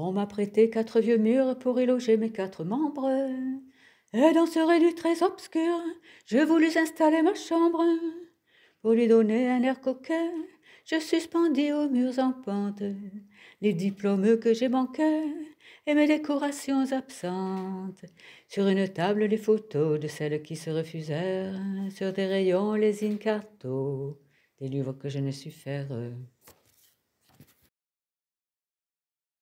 On m'a prêté quatre vieux murs pour y loger mes quatre membres. Et dans ce réduit très obscur, je voulus installer ma chambre. Pour lui donner un air coquet, je suspendis aux murs en pente les diplômes que j'ai manqués et mes décorations absentes. Sur une table, les photos de celles qui se refusèrent, sur des rayons, les incartos, des livres que je ne suis faire.